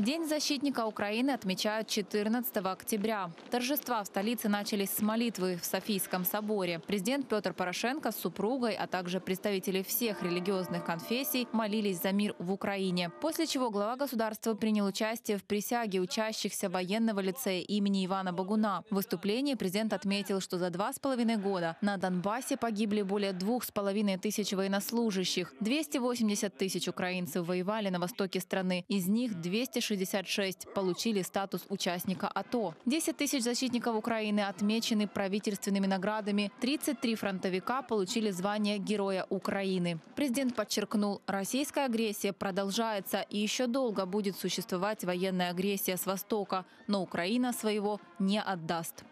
День защитника Украины отмечают 14 октября. Торжества в столице начались с молитвы в Софийском соборе. Президент Петр Порошенко с супругой, а также представители всех религиозных конфессий молились за мир в Украине. После чего глава государства принял участие в присяге учащихся военного лицея имени Ивана Богуна. В выступлении президент отметил, что за два с половиной года на Донбассе погибли более двух с половиной тысяч военнослужащих. 280 тысяч украинцев воевали на востоке страны, из них 260 66 получили статус участника АТО. 10 тысяч защитников Украины отмечены правительственными наградами. 33 фронтовика получили звание Героя Украины. Президент подчеркнул, российская агрессия продолжается и еще долго будет существовать военная агрессия с Востока, но Украина своего не отдаст.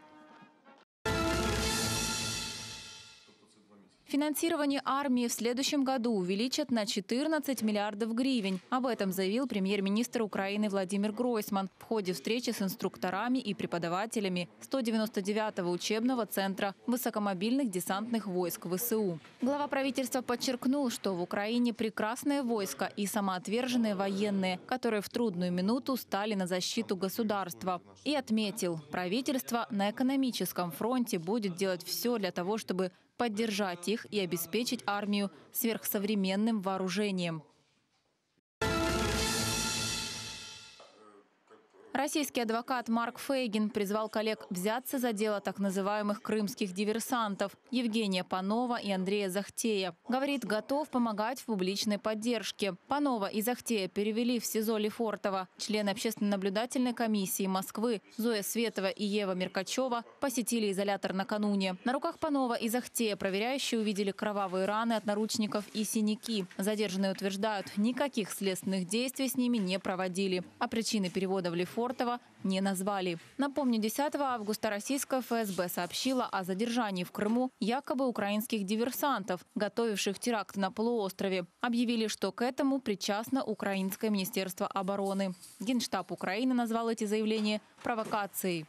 Финансирование армии в следующем году увеличат на 14 миллиардов гривен. Об этом заявил премьер-министр Украины Владимир Гройсман в ходе встречи с инструкторами и преподавателями 199-го учебного центра высокомобильных десантных войск ВСУ. Глава правительства подчеркнул, что в Украине прекрасное войско и самоотверженные военные, которые в трудную минуту стали на защиту государства. И отметил, правительство на экономическом фронте будет делать все для того, чтобы поддержать их и обеспечить армию сверхсовременным вооружением. Российский адвокат Марк Фейгин призвал коллег взяться за дело так называемых крымских диверсантов Евгения Панова и Андрея Захтея. Говорит, готов помогать в публичной поддержке. Панова и Захтея перевели в СИЗО Лефортово. Члены общественно-наблюдательной комиссии Москвы Зоя Светова и Ева Меркачева посетили изолятор накануне. На руках Панова и Захтея проверяющие увидели кровавые раны от наручников и синяки. Задержанные утверждают, никаких следственных действий с ними не проводили. А причины перевода в Лефортово Лефортова не назвали. Напомню, 10 августа российская ФСБ сообщила о задержании в Крыму якобы украинских диверсантов, готовивших теракт на полуострове. Объявили, что к этому причастно Украинское министерство обороны. Генштаб Украины назвал эти заявления провокацией.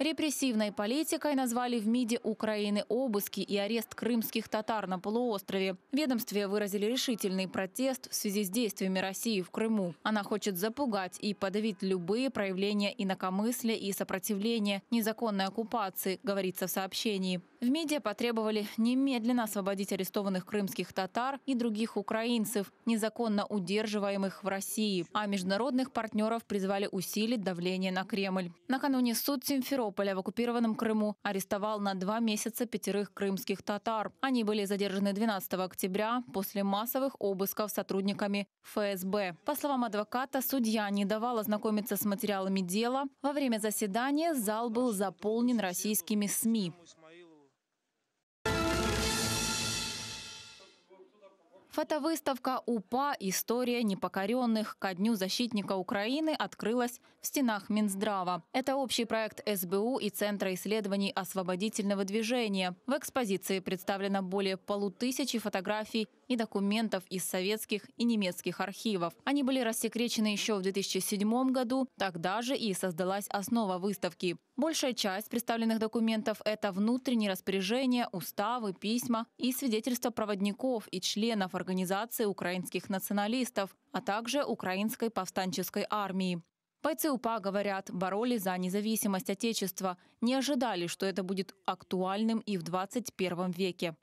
Репрессивной политикой назвали в МИДе Украины обыски и арест крымских татар на полуострове. В ведомстве выразили решительный протест в связи с действиями России в Крыму. Она хочет запугать и подавить любые проявления инакомыслия и сопротивления незаконной оккупации, говорится в сообщении. В МИДе потребовали немедленно освободить арестованных крымских татар и других украинцев, незаконно удерживаемых в России, а международных партнеров призвали усилить давление на Кремль. Накануне суд Симферополь. Севастополя в оккупированном Крыму арестовал на два месяца пятерых крымских татар. Они были задержаны 12 октября после массовых обысков сотрудниками ФСБ. По словам адвоката, судья не давал ознакомиться с материалами дела. Во время заседания зал был заполнен российскими СМИ. Фотовыставка «УПА. История непокоренных» ко Дню защитника Украины открылась в стенах Минздрава. Это общий проект СБУ и Центра исследований освободительного движения. В экспозиции представлено более полутысячи фотографий и документов из советских и немецких архивов. Они были рассекречены еще в 2007 году, тогда же и создалась основа выставки. Большая часть представленных документов – это внутренние распоряжения, уставы, письма и свидетельства проводников и членов организации украинских националистов, а также Украинской повстанческой армии. Бойцы УПА, говорят, боролись за независимость Отечества, не ожидали, что это будет актуальным и в 21 веке.